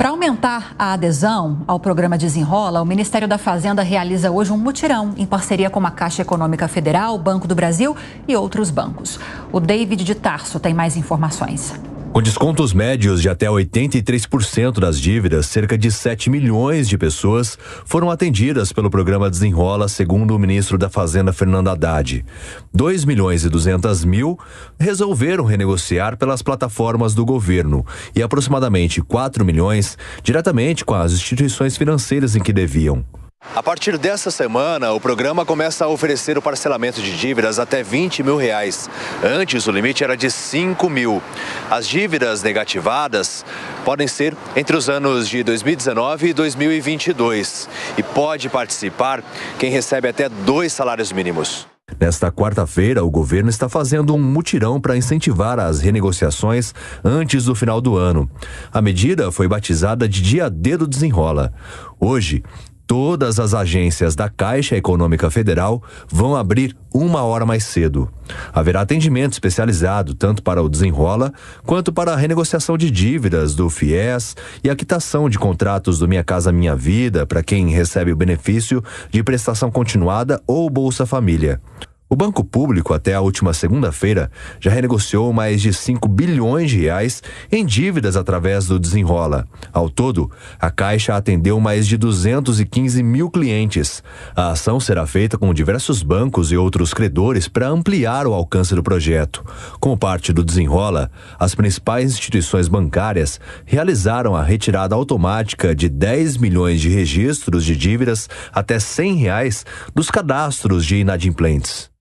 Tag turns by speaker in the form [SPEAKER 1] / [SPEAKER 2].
[SPEAKER 1] Para aumentar a adesão ao programa Desenrola, o Ministério da Fazenda realiza hoje um mutirão em parceria com a Caixa Econômica Federal, Banco do Brasil e outros bancos. O David de Tarso tem mais informações. Com descontos médios de até 83% das dívidas, cerca de 7 milhões de pessoas foram atendidas pelo programa Desenrola, segundo o ministro da Fazenda Fernando Haddad. 2 milhões e 200 mil resolveram renegociar pelas plataformas do governo e aproximadamente 4 milhões diretamente com as instituições financeiras em que deviam. A partir dessa semana, o programa começa a oferecer o parcelamento de dívidas até 20 mil reais. Antes, o limite era de 5 mil. As dívidas negativadas podem ser entre os anos de 2019 e 2022. E pode participar quem recebe até dois salários mínimos. Nesta quarta-feira, o governo está fazendo um mutirão para incentivar as renegociações antes do final do ano. A medida foi batizada de Dia D do Desenrola. Hoje, Todas as agências da Caixa Econômica Federal vão abrir uma hora mais cedo. Haverá atendimento especializado tanto para o desenrola quanto para a renegociação de dívidas do FIES e a quitação de contratos do Minha Casa Minha Vida para quem recebe o benefício de prestação continuada ou Bolsa Família. O Banco Público, até a última segunda-feira, já renegociou mais de 5 bilhões de reais em dívidas através do desenrola. Ao todo, a Caixa atendeu mais de 215 mil clientes. A ação será feita com diversos bancos e outros credores para ampliar o alcance do projeto. Como parte do desenrola, as principais instituições bancárias realizaram a retirada automática de 10 milhões de registros de dívidas até R$ 100 reais dos cadastros de inadimplentes.